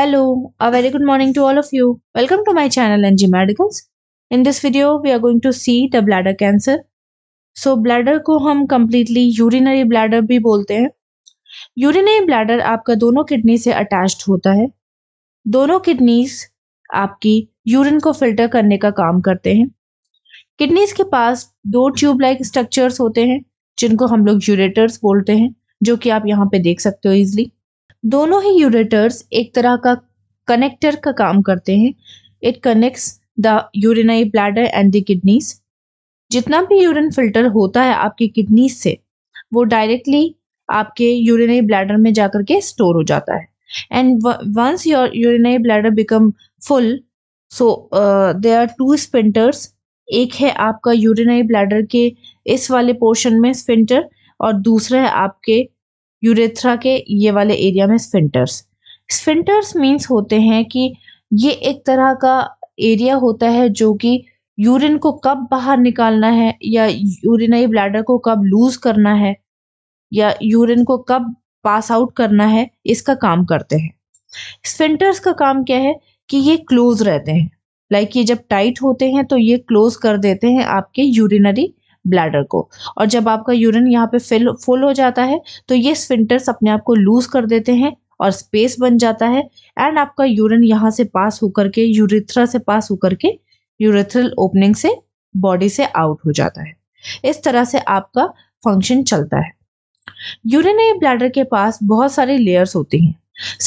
Hello, a very good morning to all of you. Welcome to my channel NG Medicals. In this video, we are going to see the bladder cancer. So bladder को हम completely urinary bladder भी बोलते हैं Urinary bladder आपका दोनों kidney से attached होता है दोनों kidneys आपकी urine को filter करने का काम करते हैं kidneys के पास दो tube like structures होते हैं जिनको हम लोग ureters बोलते हैं जो कि आप यहाँ पे देख सकते हो easily दोनों ही यूरेटर्स एक तरह का कनेक्टर का काम करते हैं it connects the urinary bladder and the kidneys जितना भी यूरिन फिल्टर होता है आपकी किडनीज से वो डायरेक्टली आपके यूरिनरी ब्लैडर में जाकर के स्टोर हो जाता है and once your urinary bladder become full so they are two sphincters एक है आपका यूरिनरी ब्लैडर के इस वाले पोर्शन में स्पिंटर और दूसरा है आपके यूरेथ्रा के ये वाले एरिया में स्फिंटर्स स्फिंटर्स मीन्स होते हैं कि ये एक तरह का एरिया होता है जो कि यूरिन को कब बाहर निकालना है या यूरिनरी ब्लैडर को कब लूज करना है या यूरिन को कब पास आउट करना है इसका काम करते हैं स्फिंटर्स का काम क्या है कि ये क्लोज रहते हैं लाइक like ये जब टाइट होते हैं तो ये क्लोज कर देते हैं आपके यूरिनरी ब्लैडर को और जब आपका यूरिन यहाँ पे फिल फुल हो जाता है तो ये स्फिंटर्स अपने आप को लूज कर देते हैं और स्पेस बन जाता है एंड आपका यूरिन यहाँ से पास होकर के यूरिथ्रा से पास होकर के यूरिथ्रल ओपनिंग से बॉडी से आउट हो जाता है इस तरह से आपका फंक्शन चलता है यूरिनरी ब्लैडर के पास बहुत सारी लेयर्स होती हैं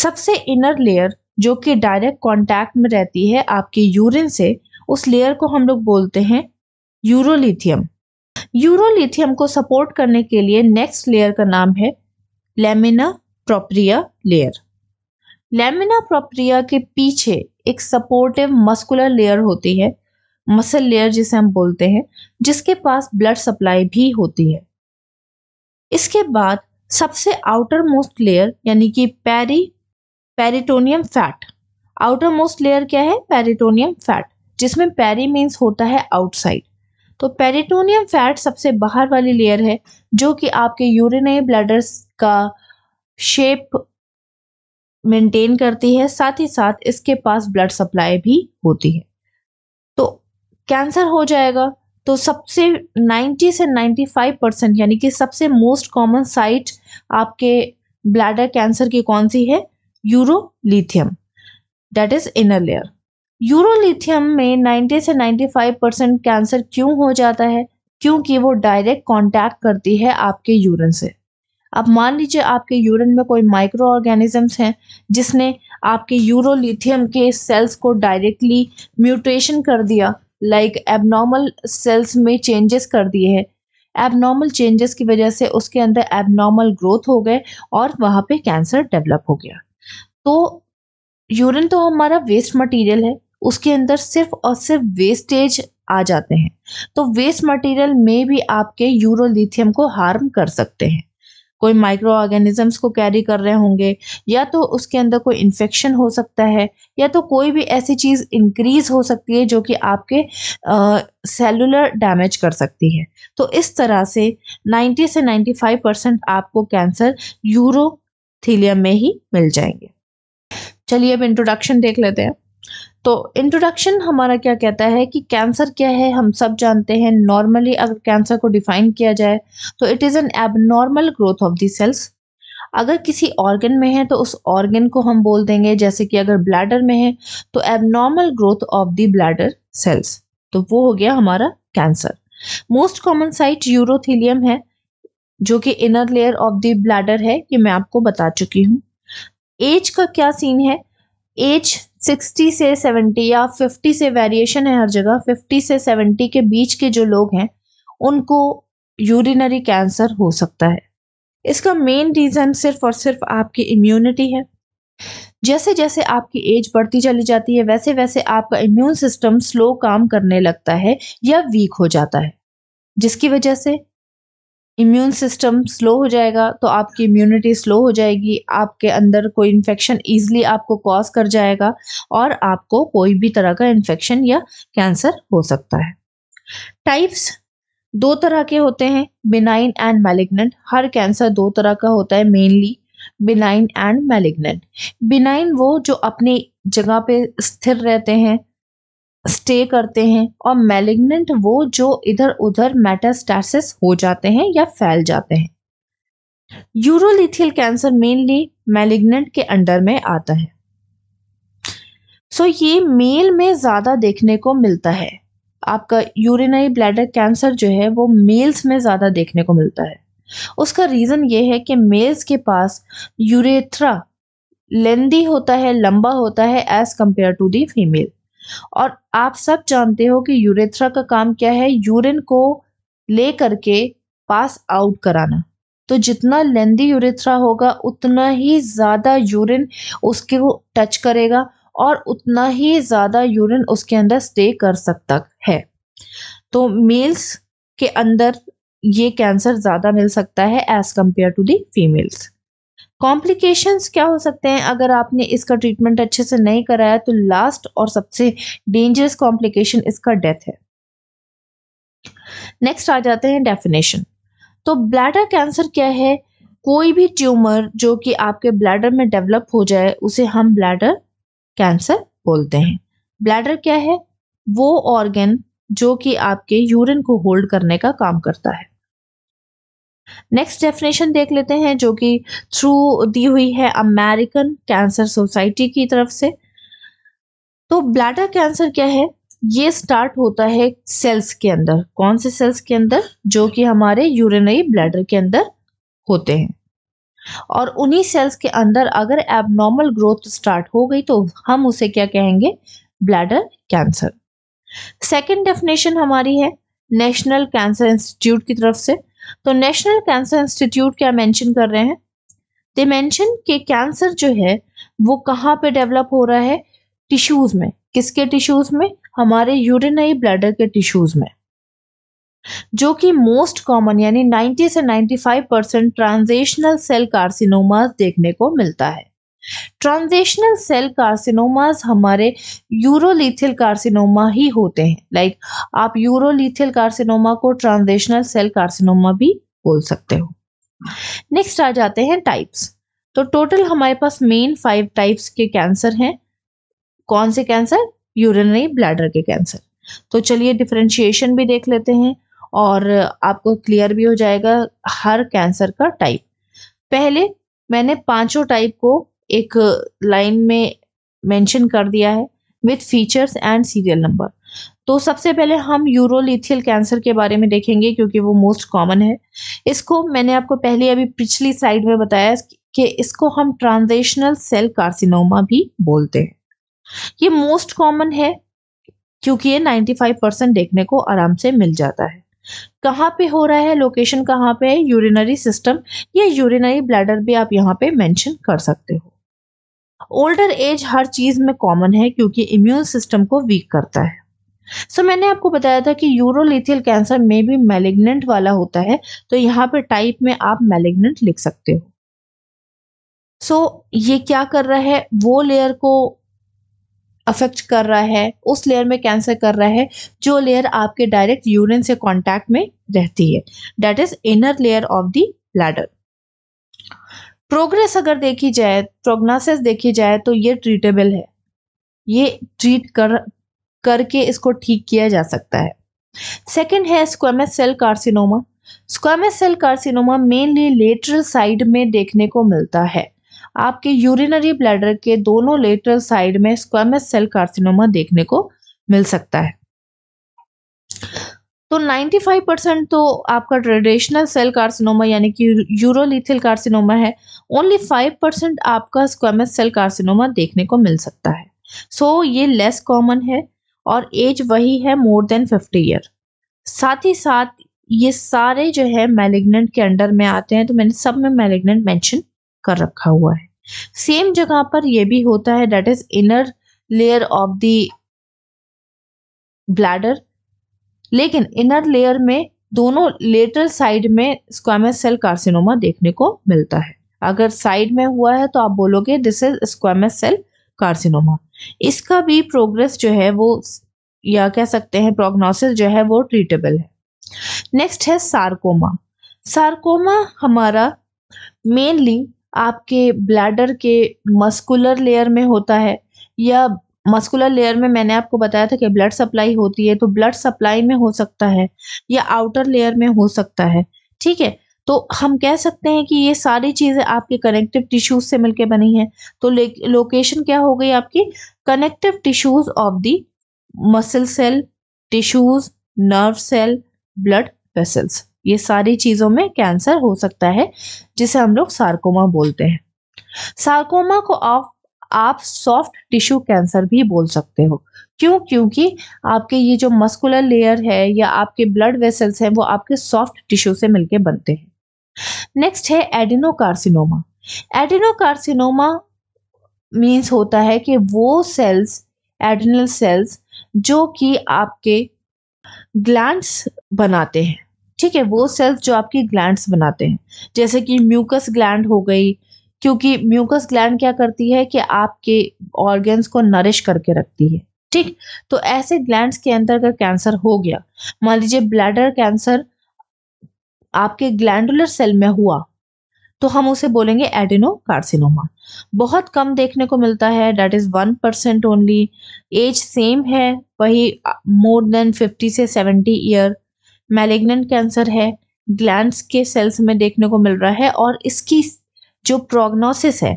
सबसे इनर लेयर जो कि डायरेक्ट कांटेक्ट में रहती है आपके यूरिन से उस लेयर को हम लोग बोलते हैं यूरोलिथियम यूरोलिथियम को सपोर्ट करने के लिए नेक्स्ट लेयर का नाम है lamina propria layer lamina propria के पीछे एक सपोर्टिव मस्कुलर लेयर होती है मसल लेयर जिसे हम बोलते हैं जिसके पास ब्लड सप्लाई भी होती है इसके बाद सबसे आउटर मोस्ट लेयर यानी कि peri peritoneum fat outermost layer क्या है पेरिटोनियम फैट जिसमें पेरी मीन्स होता है आउटसाइड तो पेरिटोनियम फैट सबसे बाहर वाली लेयर है जो कि आपके यूरिनरी ब्लैडर्स का शेप मेंटेन करती है साथ ही साथ इसके पास ब्लड सप्लाई भी होती है तो कैंसर हो जाएगा तो सबसे 90 से 95 परसेंट यानी कि सबसे मोस्ट कॉमन साइट आपके ब्लैडर कैंसर की कौन सी है urothelium that is inner layer urothelium में 90 से 95 परसेंट कैंसर क्यों हो जाता है क्योंकि वो डायरेक्ट कांटेक्ट करती है आपके यूरिन से अब मान लीजिए आपके यूरिन में कोई माइक्रो ऑर्गेनिजम्स हैं जिसने आपके यूरोलिथियम के सेल्स को डायरेक्टली म्यूटेशन कर दिया लाइक एबनॉर्मल सेल्स में चेंजेस कर दिए हैं एबनॉर्मल चेंजेस की वजह से उसके अंदर एबनॉर्मल ग्रोथ हो गए और वहाँ पे कैंसर डेवलप हो गया तो यूरिन तो हमारा वेस्ट मटेरियल है उसके अंदर सिर्फ और सिर्फ वेस्टेज आ जाते हैं तो वेस्ट मटेरियल में भी आपके यूरोलिथियम को हार्म कर सकते हैं कोई माइक्रो ऑर्गेनिजम्स को कैरी कर रहे होंगे या तो उसके अंदर कोई इन्फेक्शन हो सकता है या तो कोई भी ऐसी चीज़ इंक्रीज हो सकती है जो कि आपके सेलुलर डैमेज कर सकती है तो इस तरह से 90 से 95 परसेंट आपको कैंसर यूरोथीलियम में ही मिल जाएंगे चलिए अब इंट्रोडक्शन देख लेते हैं तो इंट्रोडक्शन हमारा क्या कहता है कि कैंसर क्या है हम सब जानते हैं नॉर्मली अगर कैंसर को डिफाइन किया जाए तो it is an abnormal growth of the cells अगर किसी ऑर्गन में है तो उस ऑर्गन को हम बोल देंगे जैसे कि अगर ब्लैडर में है तो abnormal growth of the bladder cells तो वो हो गया हमारा cancer most common site urothelium है जो कि inner layer of the bladder है ये मैं आपको बता चुकी हूँ एज का क्या सीन है एज 60 से 70 या 50 से वेरिएशन है हर जगह 50 से 70 के बीच के जो लोग हैं उनको यूरिनरी कैंसर हो सकता है इसका मेन रीज़न सिर्फ और सिर्फ आपकी इम्यूनिटी है जैसे जैसे आपकी एज बढ़ती चली जाती है वैसे वैसे आपका इम्यून सिस्टम स्लो काम करने लगता है या वीक हो जाता है जिसकी वजह से इम्यून सिस्टम स्लो हो जाएगा तो आपकी इम्यूनिटी स्लो हो जाएगी आपके अंदर कोई इन्फेक्शन ईजिली आपको कॉज कर जाएगा और आपको कोई भी तरह का इन्फेक्शन या कैंसर हो सकता है टाइप्स दो तरह के होते हैं बिनाइन एंड मैलिग्नेंट हर कैंसर दो तरह का होता है mainly benign and malignant benign वो जो अपनी जगह पे स्थिर रहते हैं स्टे करते हैं और मेलिग्नेंट वो जो इधर उधर मेटास्टैसिस हो जाते हैं या फैल जाते हैं यूरोलिथियल कैंसर मेनली मेलिग्नेंट के अंडर में आता है सो so, ये मेल में ज़्यादा देखने को मिलता है आपका यूरिनरी ब्लैडर कैंसर जो है वो मेल्स में ज़्यादा देखने को मिलता है उसका रीज़न ये है कि मेल्स के पास यूरेथ्रा लेंदी होता है लंबा होता है as compare to the female और आप सब जानते हो कि यूरेथ्रा का काम क्या है यूरिन को ले करके पास आउट कराना तो जितना लेंदी यूरेथ्रा होगा उतना ही ज़्यादा यूरिन उसके वो टच करेगा और उतना ही ज़्यादा यूरिन उसके अंदर स्टे कर सकता है तो मेल्स के अंदर ये कैंसर ज़्यादा मिल सकता है as compare to the females complications क्या हो सकते हैं अगर आपने इसका ट्रीटमेंट अच्छे से नहीं कराया तो लास्ट और सबसे डेंजरस कॉम्प्लिकेशन इसका डेथ है नेक्स्ट आ जाते हैं डेफिनेशन तो ब्लैडर कैंसर क्या है कोई भी ट्यूमर जो कि आपके ब्लैडर में डेवलप हो जाए उसे हम ब्लैडर कैंसर बोलते हैं ब्लैडर क्या है वो ऑर्गेन जो कि आपके यूरिन को होल्ड करने का काम करता है नेक्स्ट डेफिनेशन देख लेते हैं जो कि थ्रू दी हुई है अमेरिकन कैंसर सोसाइटी की तरफ से तो ब्लैडर कैंसर क्या है ये स्टार्ट होता है सेल्स के अंदर कौन से सेल्स के अंदर जो कि हमारे यूरिनरी ब्लैडर के अंदर होते हैं और उन्हीं सेल्स के अंदर अगर एबनॉर्मल ग्रोथ स्टार्ट हो गई तो हम उसे क्या कहेंगे ब्लैडर कैंसर सेकेंड डेफिनेशन हमारी है नेशनल कैंसर इंस्टीट्यूट की तरफ से तो नेशनल कैंसर इंस्टीट्यूट क्या मेंशन कर रहे हैं दे मेंशन के कैंसर जो है वो कहाँ पे डेवलप हो रहा है टिश्यूज में किसके टिश्यूज में हमारे यूरिनरी ब्लैडर के टिश्यूज में जो कि मोस्ट कॉमन यानी 90 से 95 परसेंट ट्रांजेशनल सेल कार्सिनोमा देखने को मिलता है ट्रांजेशनल सेल कार्सिनोमास हमारे यूरोलीथियल कार्सिनोमा ही होते हैं लाइक like, आप यूरोलीथियल कार्सिनोमा को ट्रांजेशनल सेल कार्सिनोमा भी बोल सकते हो नेक्स्ट आ जाते हैं टाइप्स तो टोटल हमारे पास मेन फाइव टाइप्स के कैंसर हैं कौन से कैंसर यूरिनरी ब्लैडर के कैंसर तो चलिए डिफ्रेंशिएशन भी देख लेते हैं और आपको क्लियर भी हो जाएगा हर कैंसर का टाइप पहले मैंने पांचों टाइप को एक लाइन में मेंशन कर दिया है with features and serial number तो सबसे पहले हम यूरोलिथियल कैंसर के बारे में देखेंगे क्योंकि वो मोस्ट कॉमन है इसको मैंने आपको पहले अभी पिछली साइड में बताया कि इसको हम ट्रांजेशनल सेल कार्सिनोमा भी बोलते हैं ये मोस्ट कॉमन है क्योंकि ये 95 परसेंट देखने को आराम से मिल जाता है कहाँ पे हो रहा है लोकेशन कहाँ पे है यूरिनरी सिस्टम या यूरिनरी ब्लैडर भी आप यहाँ पे मेंशन कर सकते हो ओल्डर एज हर चीज़ में कॉमन है क्योंकि इम्यून सिस्टम को वीक करता है सो so, मैंने आपको बताया था कि यूरोलिथियल कैंसर में भी मैलिग्नेंट वाला होता है तो यहाँ पर टाइप में आप मैलिग्नेंट लिख सकते हो सो so, ये क्या कर रहा है वो लेयर को अफेक्ट कर रहा है उस लेयर में कैंसर कर रहा है जो लेयर आपके डायरेक्ट यूरिन से कांटेक्ट में रहती है that is inner layer of the bladder progress अगर देखी जाए प्रोग्नासिस देखी जाए तो ये ट्रीटेबल है ये ट्रीट कर करके इसको ठीक किया जा सकता है सेकंड है squamous cell carcinoma squamous cell carcinoma mainly lateral side में देखने को मिलता है आपके यूरिनरी ब्लैडर के दोनों लेटरल साइड में स्क्वेमस सेल कार्सिनोमा देखने को मिल सकता है तो 95 परसेंट तो आपका ट्रेडिशनल सेल कार्सिनोमा यानी कि यूरोलिथिल कार्सिनोमा है ओनली 5 परसेंट आपका स्क्वेमस सेल कार्सिनोमा देखने को मिल सकता है सो so, ये लेस कॉमन है और एज वही है मोर देन 50 ईयर साथ ही साथ ये सारे जो है मैलिग्नेंट के अंडर में आते हैं तो मैंने सब में मैलिग्नेंट मैंशन कर रखा हुआ है सेम जगह पर यह भी होता है that is inner layer of the bladder लेकिन इनर लेयर में दोनों लेटरल साइड में स्क्वामस सेल कार्सिनोमा देखने को मिलता है अगर साइड में हुआ है तो आप बोलोगे this is squamous cell carcinoma इसका भी प्रोग्रेस जो है वो या कह सकते हैं प्रोग्नोसिस जो है वो ट्रीटेबल है नेक्स्ट है सार्कोमा सार्कोमा हमारा मेनली आपके ब्लैडर के मस्कुलर लेयर में होता है या मस्कुलर लेयर में मैंने आपको बताया था कि ब्लड सप्लाई होती है तो ब्लड सप्लाई में हो सकता है या आउटर लेयर में हो सकता है ठीक है तो हम कह सकते हैं कि ये सारी चीज़ें आपके कनेक्टिव टिश्यूज से मिलके बनी है तो लोकेशन क्या हो गई आपकी connective tissues of the muscle cell tissues nerve cell blood vessels ये सारी चीज़ों में कैंसर हो सकता है जिसे हम लोग सार्कोमा बोलते हैं सार्कोमा को ऑफ आप सॉफ्ट टिश्यू कैंसर भी बोल सकते हो क्यों क्योंकि आपके ये जो मस्कुलर लेयर है या आपके ब्लड वेसल्स हैं वो आपके सॉफ्ट टिश्यू से मिलके बनते हैं नेक्स्ट है एडिनोकार्सिनोमा एडिनोकार्सिनोमा मीन्स होता है कि वो सेल्स एडिनल सेल्स जो कि आपके ग्लैंड्स बनाते हैं ठीक है वो सेल्स जो आपकी ग्लैंड्स बनाते हैं जैसे कि म्यूकस ग्लैंड हो गई क्योंकि म्यूकस ग्लैंड क्या करती है कि आपके ऑर्गेन्स को नरिश करके रखती है ठीक तो ऐसे ग्लैंड के अंदर अगर कैंसर हो गया मान लीजिए ब्लैडर कैंसर आपके ग्लैंडुलर सेल में हुआ तो हम उसे बोलेंगे एडिनो कार्सिनोमा बहुत कम देखने को मिलता है that is one percent only age same है वही मोर देन फिफ्टी से सेवेंटी ईयर मैलेग्नेंट कैंसर है ग्लैंड्स के सेल्स में देखने को मिल रहा है और इसकी जो प्रोग्नोसिस है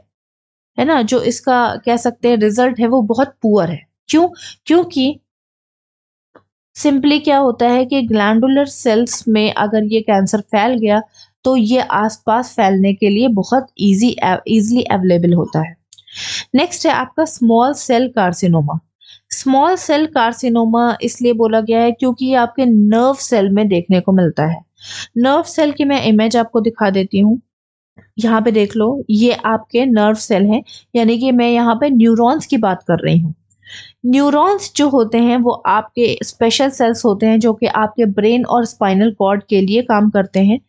है ना जो इसका कह सकते हैं रिजल्ट है वो बहुत पुअर है क्यों क्योंकि सिंपली क्या होता है कि ग्लैंडुलर सेल्स में अगर ये कैंसर फैल गया तो ये आसपास फैलने के लिए बहुत इजी इजीली अवेलेबल होता है नेक्स्ट है आपका small cell carcinoma small cell carcinoma इसलिए बोला गया है क्योंकि ये आपके नर्व सेल में देखने को मिलता है नर्व सेल की मैं इमेज आपको दिखा देती हूँ यहाँ पे देख लो ये आपके नर्व सेल हैं यानी कि मैं यहाँ पे न्यूरॉन्स की बात कर रही हूँ न्यूरॉन्स जो होते हैं वो आपके स्पेशल सेल्स होते हैं जो कि आपके ब्रेन और स्पाइनल कॉर्ड के लिए काम करते हैं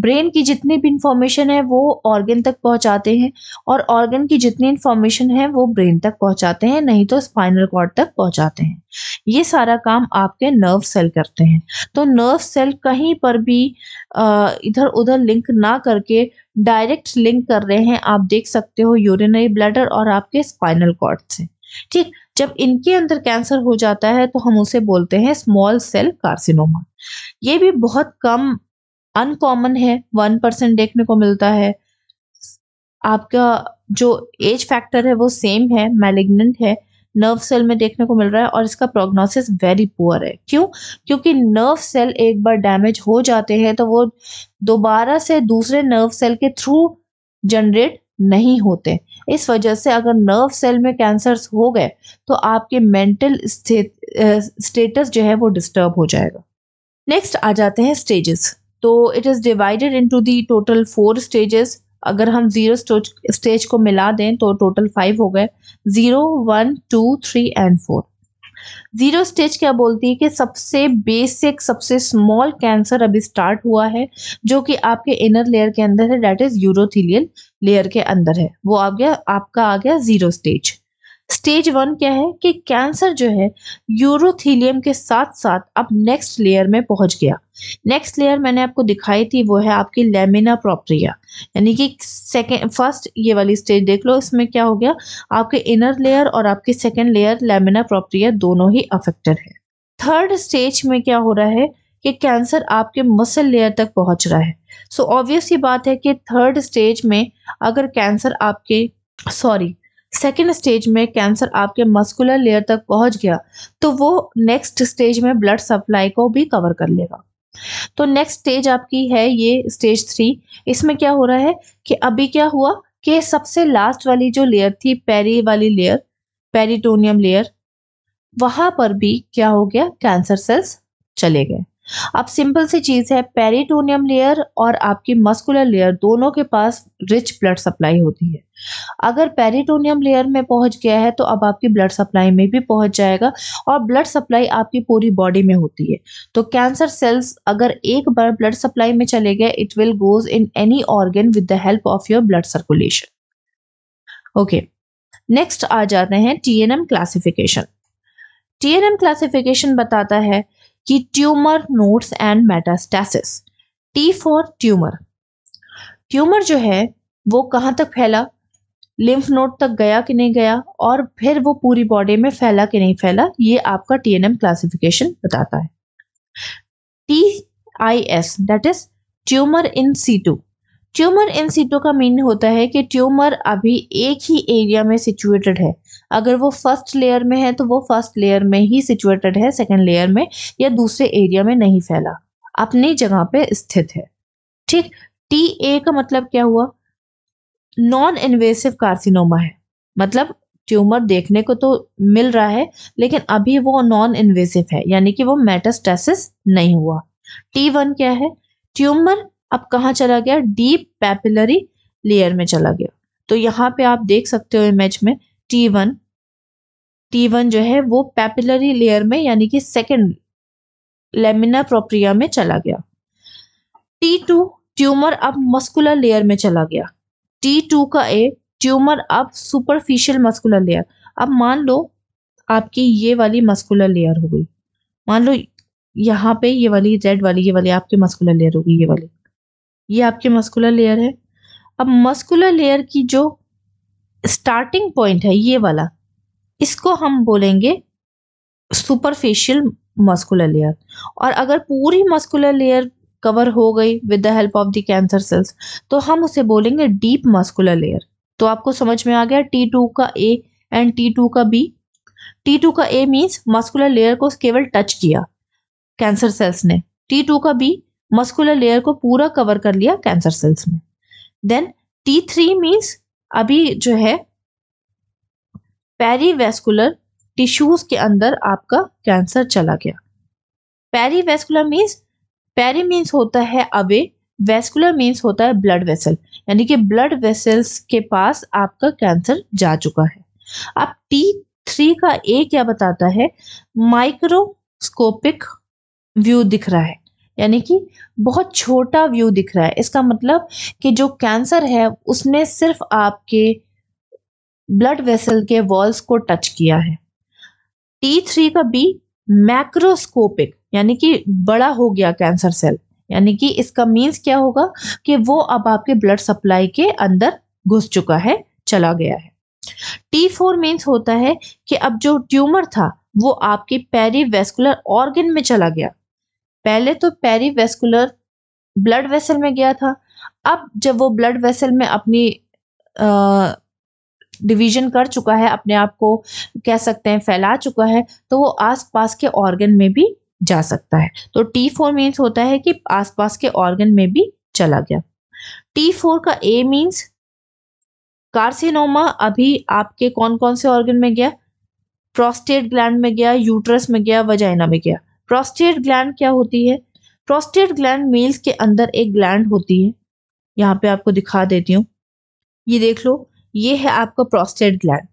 ब्रेन की जितनी भी इंफॉर्मेशन है वो ऑर्गन तक पहुंचाते हैं और ऑर्गन की जितनी इंफॉर्मेशन है वो ब्रेन तक पहुंचाते हैं नहीं तो स्पाइनल कॉर्ड तक पहुंचाते हैं ये सारा काम आपके नर्व सेल करते हैं तो नर्व सेल कहीं पर भी इधर उधर लिंक ना करके डायरेक्ट लिंक कर रहे हैं आप देख सकते हो यूरिनरी ब्लडर और आपके स्पाइनल कॉर्ड से ठीक जब इनके अंदर कैंसर हो जाता है तो हम उसे बोलते हैं स्मॉल सेल कार्सिनोमा ये भी बहुत कम अनकॉमन है वन परसेंट देखने को मिलता है आपका जो एज फैक्टर है वो सेम है मैलिग्नेंट है नर्व सेल में देखने को मिल रहा है और इसका प्रोग्नोसिस वेरी पुअर है क्यों क्योंकि नर्व सेल एक बार डैमेज हो जाते हैं तो वो दोबारा से दूसरे नर्व सेल के थ्रू जनरेट नहीं होते इस वजह से अगर नर्व सेल में कैंसर्स हो गए तो आपके मेंटल स्टेटस जो है वो डिस्टर्ब हो जाएगा नेक्स्ट आ जाते हैं स्टेजेस तो it is divided into the total four stages अगर हम जीरो स्टेज को मिला दें तो टोटल फाइव हो गए zero one two three and four zero stage क्या बोलती है कि सबसे बेसिक सबसे स्मॉल कैंसर अभी स्टार्ट हुआ है जो कि आपके इनर लेयर के अंदर है डेट इज यूरोथीलियल लेयर के अंदर है वो आ गया आपका आ गया जीरो स्टेज स्टेज वन क्या है कि कैंसर जो है यूरोथीलियम के साथ साथ अब नेक्स्ट लेयर में पहुंच गया नेक्स्ट लेयर मैंने आपको दिखाई थी वो है आपकी लेमिना प्रॉप्रिया यानी कि सेकेंड फर्स्ट ये वाली स्टेज देख लो इसमें क्या हो गया आपके इनर लेयर और आपके सेकेंड लेयर लेमिना प्रोप्रिया दोनों ही अफेक्टेड है थर्ड स्टेज में क्या हो रहा है कि कैंसर आपके मसल लेयर तक पहुंच रहा है सो so, ऑब्वियस ये बात है कि थर्ड स्टेज में अगर कैंसर आपके सॉरी सेकेंड स्टेज में कैंसर आपके मस्कुलर लेयर तक पहुंच गया तो वो नेक्स्ट स्टेज में ब्लड सप्लाई को भी कवर कर लेगा तो नेक्स्ट स्टेज आपकी है ये स्टेज थ्री इसमें क्या हो रहा है कि अभी क्या हुआ कि सबसे लास्ट वाली जो लेयर थी पेरी वाली लेयर पेरिटोनियम लेयर वहां पर भी क्या हो गया कैंसर सेल्स चले गए अब सिंपल सी चीज है पेरिटोनियम लेयर और आपकी मस्कुलर लेयर दोनों के पास रिच ब्लड सप्लाई होती है अगर पेरिटोनियम लेयर में पहुंच गया है तो अब आपकी ब्लड सप्लाई में भी पहुंच जाएगा और ब्लड सप्लाई आपकी पूरी बॉडी में होती है तो कैंसर सेल्स अगर एक बार ब्लड सप्लाई में चले गए it will goes in any organ with the help of your blood circulation okay next आ जाते हैं टीएनएम क्लासिफिकेशन टीएनएम क्लासिफिकेशन बताता है कि tumour nodes and metastasis T for tumour tumour जो है वो कहां तक फैला लिम्फ नोड तक गया कि नहीं गया और फिर वो पूरी बॉडी में फैला कि नहीं फैला ये आपका टीएनएम क्लासिफिकेशन बताता है T I S that is tumour in situ tumour in situ का मीन होता है कि ट्यूमर अभी एक ही एरिया में सिचुएटेड है अगर वो फर्स्ट लेयर में है तो वो फर्स्ट लेयर में ही सिचुएटेड है सेकेंड लेयर में या दूसरे एरिया में नहीं फैला अपनी जगह पे स्थित है ठीक टी ए का मतलब क्या हुआ नॉन इन्वेसिव कार्सिनोमा है मतलब ट्यूमर देखने को तो मिल रहा है लेकिन अभी वो नॉन इन्वेसिव है यानी कि वो मेटास्टेसिस नहीं हुआ टी वन क्या है ट्यूमर अब कहाँ चला गया डीप पैपिलरी लेयर में चला गया तो यहाँ पे आप देख सकते हो इमेज में टी वन टी वन जो है वो पैपिलरी लेयर में यानी कि सेकेंड लेमिना प्रोप्रिया में चला गया टी टू ट्यूमर अब मस्कुलर लेयर में चला गया टी टू का ए ट्यूमर अब सुपरफिशियल मस्कुलर लेयर अब मान लो आपकी ये वाली मस्कुलर लेयर हो गई मान लो यहाँ पे ये वाली रेड वाली ये वाली आपकी मस्कुलर लेयर गई ये वाली ये आपकी मस्कुलर लेयर है अब मस्कुलर लेयर की जो स्टार्टिंग पॉइंट है ये वाला इसको हम बोलेंगे सुपरफिशियल मस्कुलर लेयर और अगर पूरी मस्कुलर लेयर कवर हो गई with the help of the cancer cells तो हम उसे बोलेंगे डीप मस्कुलर लेयर तो आपको समझ में आ गया टी टू का ए एंड टी टू का बी टी टू का ए मीन्स मस्कुलर लेयर को केवल टच किया कैंसर सेल्स ने टी टू का बी मस्कुलर लेयर को पूरा कवर कर लिया कैंसर सेल्स ने देन टी थ्री मीन्स अभी जो है पेरीवेस्कुलर टिश्यूज के अंदर आपका कैंसर चला गया पेरीवेस्कुलर मीन्स पेरी मीन्स होता है अवे वेस्कुलर मीन्स होता है ब्लड वेसल यानी कि ब्लड वेसल्स के पास आपका कैंसर जा चुका है अब टी थ्री का ए क्या बताता है माइक्रोस्कोपिक व्यू दिख रहा है यानी कि बहुत छोटा व्यू दिख रहा है इसका मतलब कि जो कैंसर है उसने सिर्फ आपके ब्लड वेसल के वॉल्स को टच किया है टी थ्री का बी मैक्रोस्कोपिक यानी कि बड़ा हो गया कैंसर सेल यानी कि इसका मीन्स क्या होगा कि वो अब आपके ब्लड सप्लाई के अंदर घुस चुका है चला गया है टी फोर मीन्स होता है कि अब जो ट्यूमर था वो आपके पेरीवेस्कुलर ऑर्गन में चला गया पहले तो पेरीवेस्कुलर ब्लड वेसल में गया था अब जब वो ब्लड वेसल में अपनी डिवीजन कर चुका है अपने आप को कह सकते हैं फैला चुका है तो वो आसपास के ऑर्गन में भी जा सकता है तो टी फोर मीन्स होता है कि आसपास के ऑर्गन में भी चला गया टी फोर का ए मीन्स कार्सिनोमा अभी आपके कौन कौन से ऑर्गन में गया प्रोस्टेट ग्लैंड में गया यूट्रस में गया वजाइना में गया प्रोस्टेट ग्लैंड क्या होती है प्रोस्टेट ग्लैंड मेल्स के अंदर एक ग्लैंड होती है यहाँ पे आपको दिखा देती हूँ ये देख लो ये है आपका प्रोस्टेट ग्लैंड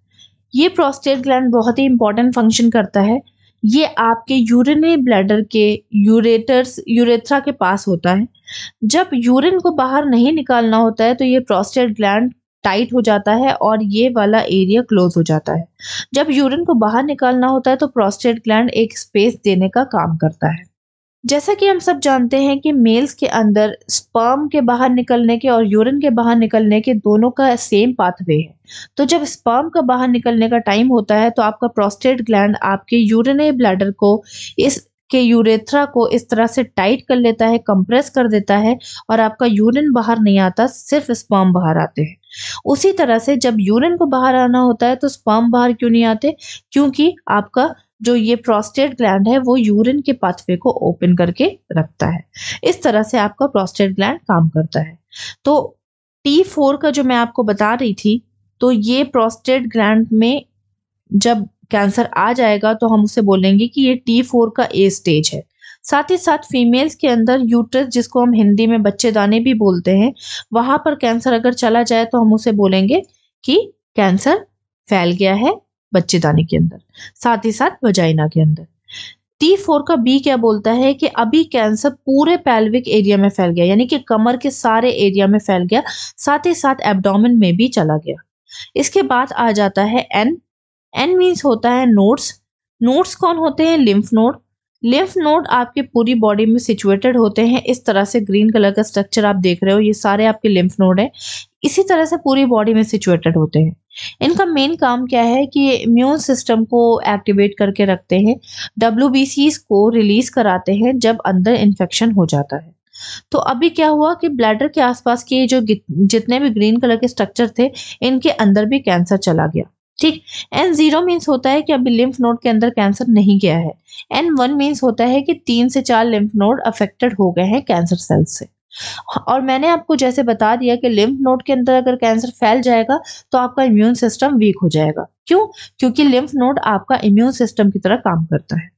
ये प्रोस्टेट ग्लैंड बहुत ही इंपॉर्टेंट फंक्शन करता है ये आपके यूरिनरी ब्लैडर के यूरेटर्स यूरेथ्रा के पास होता है जब यूरिन को बाहर नहीं निकालना होता है तो ये प्रोस्टेट ग्लैंड टाइट हो जाता है और ये वाला एरिया क्लोज हो जाता है जब यूरिन को बाहर निकालना होता है तो प्रोस्टेट ग्लैंड एक स्पेस देने का काम करता है जैसा कि हम सब जानते हैं कि मेल्स के अंदर स्पर्म के बाहर निकलने के और यूरिन के बाहर निकलने के दोनों का सेम पाथवे है तो जब स्पर्म का बाहर निकलने का टाइम होता है तो आपका प्रोस्टेट ग्लैंड आपके यूरिनरी ब्लैडर को इस के यूरेथ्रा को इस तरह से टाइट कर लेता है कंप्रेस कर देता है और आपका यूरिन बाहर नहीं आता सिर्फ स्पर्म बाहर आते हैं उसी तरह से जब यूरिन को बाहर आना होता है तो स्पर्म बाहर क्यों नहीं आते क्योंकि आपका जो ये प्रोस्टेट ग्लैंड है वो यूरिन के पाथवे को ओपन करके रखता है इस तरह से आपका प्रोस्टेट ग्लैंड काम करता है तो टी फोर का जो मैं आपको बता रही थी तो ये प्रोस्टेट ग्लैंड में जब कैंसर आ जाएगा तो हम उसे बोलेंगे कि ये टी फोर का ए स्टेज है साथ ही साथ फीमेल्स के अंदर यूट्रस जिसको हम हिंदी में बच्चे दाने भी बोलते हैं वहां पर कैंसर अगर चला जाए तो हम उसे बोलेंगे कि कैंसर फैल गया है बच्चेदानी के अंदर साथ ही साथ वजाइना के अंदर टी फोर का बी क्या बोलता है कि अभी कैंसर पूरे पैल्विक एरिया में फैल गया यानी कि कमर के सारे एरिया में फैल गया साथ ही साथ एबडोमिन में भी चला गया इसके बाद आ जाता है एन एन मीन्स होता है नोड्स नोड्स कौन होते हैं लिम्फ नोड लिम्फ नोड आपके पूरी बॉडी में सिचुएटेड होते हैं इस तरह से ग्रीन कलर का स्ट्रक्चर आप देख रहे हो ये सारे आपके लिम्फ नोड हैं इसी तरह से पूरी बॉडी में सिचुएटेड होते हैं इनका मेन काम क्या है कि इम्यून सिस्टम को एक्टिवेट करके रखते हैं डब्ल्यू को रिलीज कराते हैं जब अंदर इन्फेक्शन हो जाता है तो अभी क्या हुआ कि ब्लैडर के आसपास के जो जितने भी ग्रीन कलर के स्ट्रक्चर थे इनके अंदर भी कैंसर चला गया ठीक एन जीरो मीन्स होता है कि अभी लिम्फ नोड के अंदर कैंसर नहीं गया है एन वन मीन्स होता है कि तीन से चार लिम्फ नोड अफेक्टेड हो गए हैं कैंसर सेल्स से और मैंने आपको जैसे बता दिया कि लिम्फ नोड के अंदर अगर कैंसर फैल जाएगा तो आपका इम्यून सिस्टम वीक हो जाएगा क्यों क्योंकि लिम्फ नोड आपका इम्यून सिस्टम की तरह काम करता है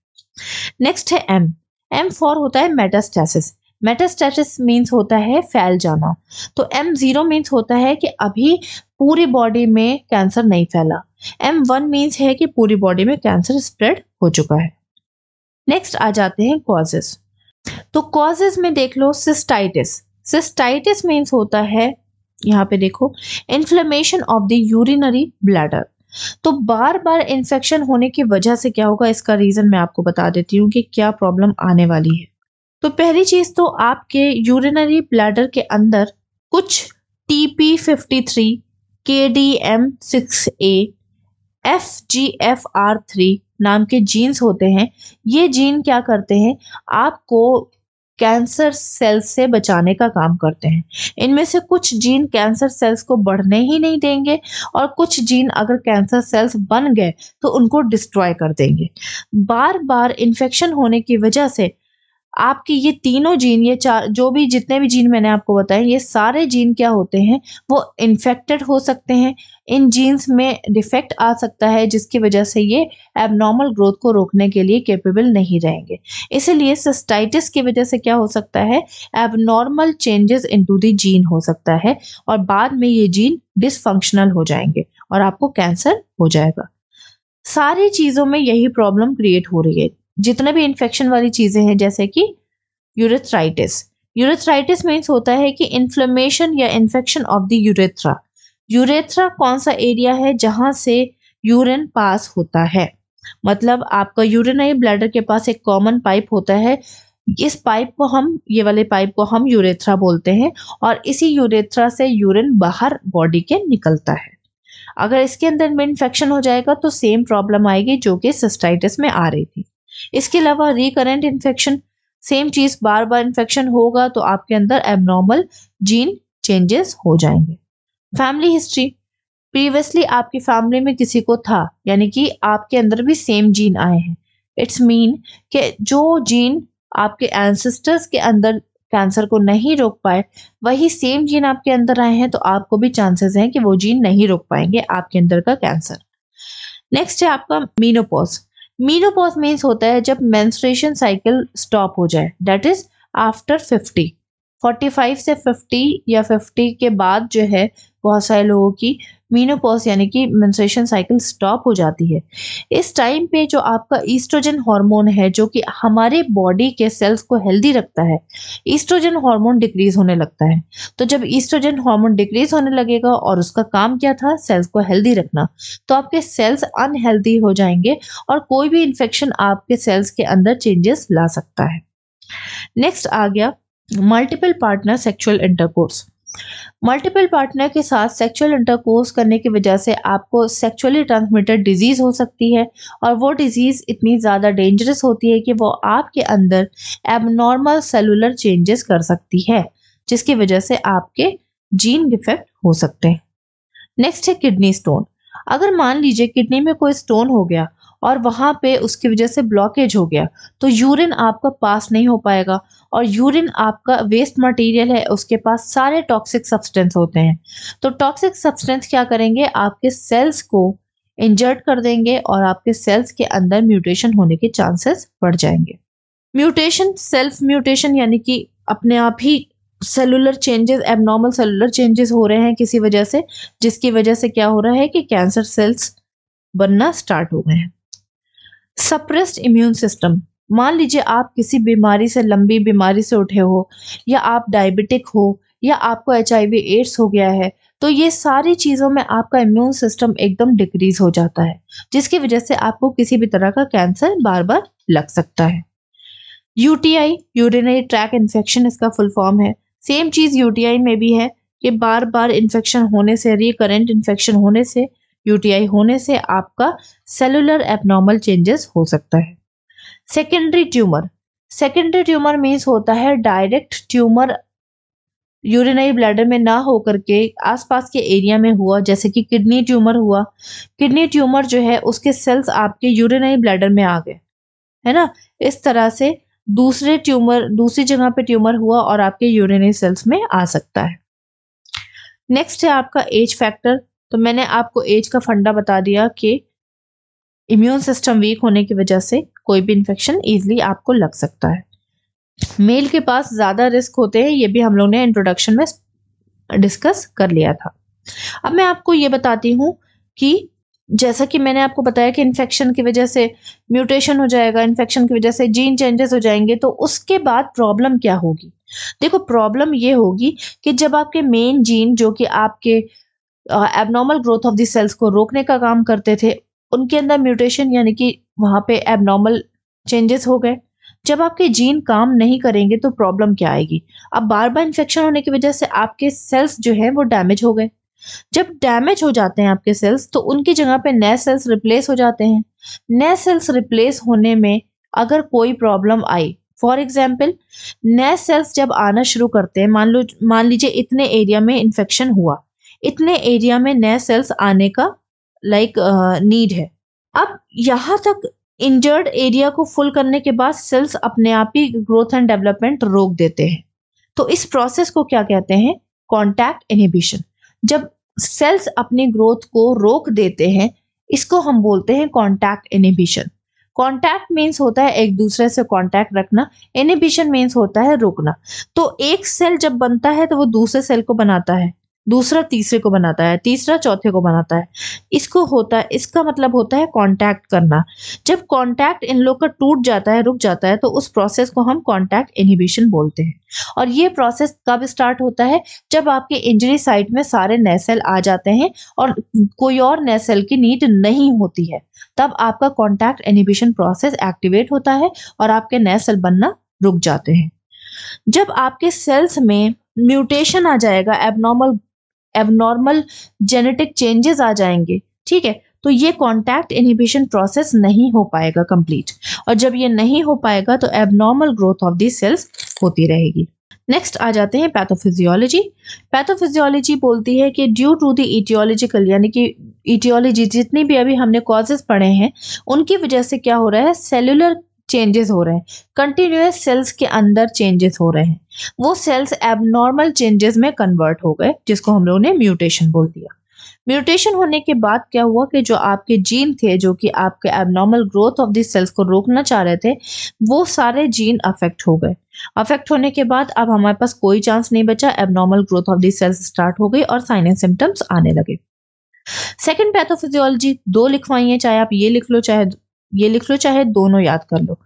नेक्स्ट है एम एम फॉर होता है मेटास्टेसिस मेटास्टेसिस मीन्स होता है फैल जाना तो एम जीरो मीन्स होता है कि अभी पूरी बॉडी में कैंसर नहीं फैला एम वन मीन्स है कि पूरी बॉडी में कैंसर स्प्रेड हो चुका है नेक्स्ट आ जाते हैं कॉजेस तो कॉजेज में देख लो सिस्टाइटिस सिस्टाइटिस मीन्स होता है यहाँ पे देखो inflammation of the urinary bladder तो बार बार इन्फेक्शन होने की वजह से क्या होगा इसका रीजन मैं आपको बता देती हूँ कि क्या प्रॉब्लम आने वाली है तो पहली चीज तो आपके यूरिनरी ब्लैडर के अंदर कुछ T P fifty three K D M six A F G F R three नाम के जीन्स होते हैं ये जीन क्या करते हैं आपको कैंसर सेल्स से बचाने का काम करते हैं इनमें से कुछ जीन कैंसर सेल्स को बढ़ने ही नहीं देंगे और कुछ जीन अगर कैंसर सेल्स बन गए तो उनको डिस्ट्रॉय कर देंगे बार बार इन्फेक्शन होने की वजह से आपकी ये तीनों जीन ये चार जो भी जितने भी जीन मैंने आपको बताए ये सारे जीन क्या होते हैं वो इन्फेक्टेड हो सकते हैं इन जीन्स में डिफेक्ट आ सकता है जिसकी वजह से ये एबनॉर्मल ग्रोथ को रोकने के लिए कैपेबल नहीं रहेंगे इसीलिए सिस्टाइटिस की वजह से क्या हो सकता है abnormal changes to the gene हो सकता है और बाद में ये जीन डिसफंक्शनल हो जाएंगे और आपको कैंसर हो जाएगा सारी चीज़ों में यही प्रॉब्लम क्रिएट हो रही है जितने भी इन्फेक्शन वाली चीज़ें हैं जैसे कि यूरेथ्राइटिस यूरेथ्राइटिस मीन्स होता है कि इन्फ्लेमेशन या infection of the urethra urethra कौन सा एरिया है जहाँ से यूरिन पास होता है मतलब आपका यूरिनरी ब्लैडर के पास एक कॉमन पाइप होता है इस पाइप को हम ये वाले पाइप को हम यूरेथ्रा बोलते हैं और इसी यूरेथ्रा से यूरिन बाहर बॉडी के निकलता है अगर इसके अंदर में इन्फेक्शन हो जाएगा तो सेम प्रॉब्लम आएगी जो कि सिस्टाइटिस में आ रही थी इसके अलावा रिकरेंट इन्फेक्शन सेम चीज बार बार इन्फेक्शन होगा तो आपके अंदर एबनॉर्मल जीन चेंजेस हो जाएंगे फैमिली हिस्ट्री प्रीवियसली आपकी फैमिली में किसी को था यानी कि आपके अंदर भी सेम जीन आए हैं इट्स मीन कि जो जीन आपके एंसेस्टर्स के अंदर कैंसर को नहीं रोक पाए वही सेम जीन आपके अंदर आए हैं तो आपको भी चांसेस हैं कि वो जीन नहीं रोक पाएंगे आपके अंदर का कैंसर नेक्स्ट है आपका मीनोपोज मीनोपॉज मीन्स होता है जब मेंस्ट्रुएशन साइकिल स्टॉप हो जाए that is after fifty forty five से फिफ्टी या फिफ्टी के बाद जो है बहुत सारे लोगों की मीनोपॉज यानी कि मेंस्ट्रुएशन साइकिल स्टॉप हो जाती है इस टाइम पे जो आपका ईस्ट्रोजन हार्मोन है जो कि हमारे बॉडी के सेल्स को हेल्दी रखता है ईस्ट्रोजन हार्मोन डिक्रीज होने लगता है तो जब ईस्ट्रोजन हार्मोन डिक्रीज होने लगेगा और उसका काम क्या था सेल्स को हेल्दी रखना तो आपके सेल्स अनहेल्दी हो जाएंगे और कोई भी इन्फेक्शन आपके सेल्स के अंदर चेंजेस ला सकता है नेक्स्ट आ गया multiple partner sexual intercourse multiple partner के साथ सेक्सुअल इंटरकोर्स करने की वजह से आपको सेक्सुअली ट्रांसमिटेड डिजीज़ हो सकती है और वो डिजीज़ इतनी ज़्यादा डेंजरस होती है कि वो आपके अंदर एबनॉर्मल सेलुलर चेंजेस कर सकती है जिसकी वजह से आपके जीन डिफेक्ट हो सकते हैं नेक्स्ट है किडनी स्टोन अगर मान लीजिए किडनी में कोई स्टोन हो गया और वहां पे उसकी वजह से ब्लॉकेज हो गया तो यूरिन आपका पास नहीं हो पाएगा और यूरिन आपका वेस्ट मटेरियल है उसके पास सारे टॉक्सिक सब्सटेंस होते हैं तो टॉक्सिक सब्सटेंस क्या करेंगे आपके सेल्स को इंजर्ट कर देंगे और आपके सेल्स के अंदर म्यूटेशन होने के चांसेस बढ़ जाएंगे म्यूटेशन सेल्फ म्यूटेशन यानी कि अपने आप ही cellular changes abnormal cellular changes हो रहे हैं किसी वजह से जिसकी वजह से क्या हो रहा है कि कैंसर सेल्स बनना स्टार्ट हो गए हैं सप्रेस्ड इम्यून सिस्टम मान लीजिए आप किसी बीमारी से लंबी बीमारी से उठे हो या आप डायबिटिक हो या आपको एच एड्स हो गया है तो ये सारी चीज़ों में आपका इम्यून सिस्टम एकदम डिक्रीज हो जाता है जिसकी वजह से आपको किसी भी तरह का कैंसर बार बार लग सकता है यूटीआई यूरिनरी ट्रैक इन्फेक्शन इसका फुल फॉर्म है सेम चीज़ यू टी आई में भी है कि बार बार इन्फेक्शन होने से रिकरेंट इन्फेक्शन होने से यूटीआई होने से आपका सेलुलर एबनॉर्मल चेंजेस हो सकता है secondary tumour secondary tumour means होता है डायरेक्ट ट्यूमर यूरिनरी ब्लैडर में ना होकर के आसपास के एरिया में हुआ जैसे कि किडनी ट्यूमर हुआ किडनी ट्यूमर जो है उसके सेल्स आपके यूरिनरी ब्लैडर में आ गए है ना इस तरह से दूसरे ट्यूमर दूसरी जगह पे ट्यूमर हुआ और आपके यूरिनरी सेल्स में आ सकता है नेक्स्ट है आपका एज फैक्टर तो मैंने आपको एज का फंडा बता दिया कि इम्यून सिस्टम वीक होने की वजह से कोई भी इन्फेक्शन ईजिली आपको लग सकता है मेल के पास ज़्यादा रिस्क होते हैं ये भी हम लोग ने इंट्रोडक्शन में डिस्कस कर लिया था अब मैं आपको ये बताती हूँ कि जैसा कि मैंने आपको बताया कि इन्फेक्शन की वजह से म्यूटेशन हो जाएगा इन्फेक्शन की वजह से जीन चेंजेस हो जाएंगे तो उसके बाद प्रॉब्लम क्या होगी देखो प्रॉब्लम ये होगी कि जब आपके मेन जीन जो कि आपके abnormal growth of the cells को रोकने का काम करते थे उनके अंदर म्यूटेशन यानी कि वहाँ पे एबनॉर्मल चेंजेस हो गए जब आपके जीन काम नहीं करेंगे तो प्रॉब्लम क्या आएगी अब बार बार इन्फेक्शन होने की वजह से आपके सेल्स जो है वो डैमेज हो गए जब डैमेज हो जाते हैं आपके सेल्स तो उनकी जगह पे नए सेल्स रिप्लेस हो जाते हैं नए सेल्स रिप्लेस होने में अगर कोई प्रॉब्लम आई फॉर एग्जाम्पल नए सेल्स जब आना शुरू करते हैं मान लो मान लीजिए इतने एरिया में इन्फेक्शन हुआ इतने एरिया में नए सेल्स आने का लाइक नीड uh, है अब यहाँ तक इंजर्ड एरिया को फुल करने के बाद सेल्स अपने आप ही ग्रोथ एंड डेवलपमेंट रोक देते हैं तो इस प्रोसेस को क्या कहते हैं कॉन्टैक्ट इनिबिशन जब सेल्स अपनी ग्रोथ को रोक देते हैं इसको हम बोलते हैं कॉन्टैक्ट इनिबिशन कॉन्टैक्ट मीन्स होता है एक दूसरे से कॉन्टैक्ट रखना इनिबिशन मीन्स होता है रोकना तो एक सेल जब बनता है तो वो दूसरे सेल को बनाता है दूसरा तीसरे को बनाता है तीसरा चौथे को बनाता है इसको होता है इसका मतलब होता है कांटेक्ट करना जब कांटेक्ट इन लोग का टूट जाता है रुक जाता है तो उस प्रोसेस को हम कांटेक्ट इनहिबिशन बोलते हैं और ये प्रोसेस कब स्टार्ट होता है जब आपके इंजरी साइट में सारे नेसेल आ जाते हैं और कोई और नेसेल की नीड नहीं होती है तब आपका कॉन्टैक्ट इनहिबिशन प्रोसेस एक्टिवेट होता है और आपके नेसल बनना रुक जाते हैं जब आपके सेल्स में म्यूटेशन आ जाएगा एबनॉर्मल एबनॉर्मल जेनेटिक चेंजेस आ जाएंगे ठीक है तो ये कॉन्टैक्ट इनहिबिशन प्रोसेस नहीं हो पाएगा कंप्लीट और जब ये नहीं हो पाएगा तो abnormal growth of the cells होती रहेगी नेक्स्ट आ जाते हैं पैथोफिजियोलॉजी पैथोफिजियोलॉजी बोलती है कि ड्यू टू दी इटियोलॉजिकल यानी कि इटियोलॉजी जितनी भी अभी हमने कॉजेस पढ़े हैं उनकी वजह से क्या हो रहा है सेलुलर चेंजेस हो रहे हैं कंटिन्यूस सेल्स के अंदर चेंजेस हो रहे हैं वो सेल्स एबनॉर्मल चेंजेस में कन्वर्ट हो गए जिसको हम लोगों ने म्यूटेशन बोल दिया म्यूटेशन होने के बाद क्या हुआ कि जो आपके जीन थे जो कि आपके abnormal growth of this cells को रोकना चाह रहे थे वो सारे जीन अफेक्ट हो गए अफेक्ट होने के बाद अब हमारे पास कोई चांस नहीं बचा abnormal growth of this cells start हो गई और साइन एंड सिम्टम्स आने लगे सेकेंड पैथोफिजियोलॉजी दो लिखवाई है चाहे आप ये लिख लो चाहे ये लिख लो चाहे दोनों याद कर लो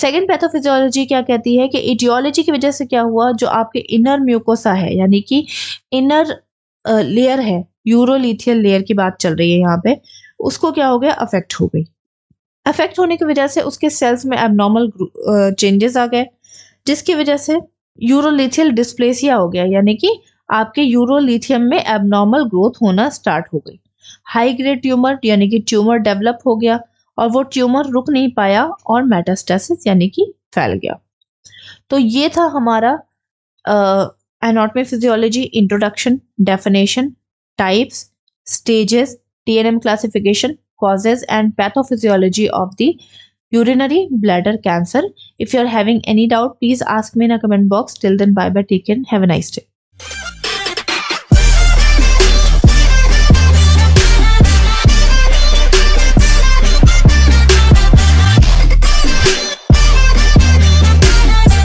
सेकेंड पैथोफिजियोलॉजी क्या कहती है कि इडियोलॉजी की वजह से क्या हुआ जो आपके इनर म्यूकोसा है यानी कि इनर लेयर है यूरोलिथियल लेयर की बात चल रही है यहाँ पे उसको क्या हो गया अफेक्ट हो गई अफेक्ट होने की वजह से उसके सेल्स में एबनॉर्मल चेंजेस आ गए जिसकी वजह से यूरोलिथियल डिस्प्लेसिया हो गया यानी कि आपके यूरोलिथियम में एबनॉर्मल ग्रोथ होना स्टार्ट हो गई हाई ग्रेड ट्यूमर यानी कि ट्यूमर डेवलप हो गया और वो ट्यूमर रुक नहीं पाया और मेटास्टेसिस यानी कि फैल गया तो ये था हमारा anatomy physiology introduction definition types stages TNM classification causes and pathophysiology of the urinary bladder cancer if you are having any doubt please ask me in a comment box till then bye bye take care have a nice day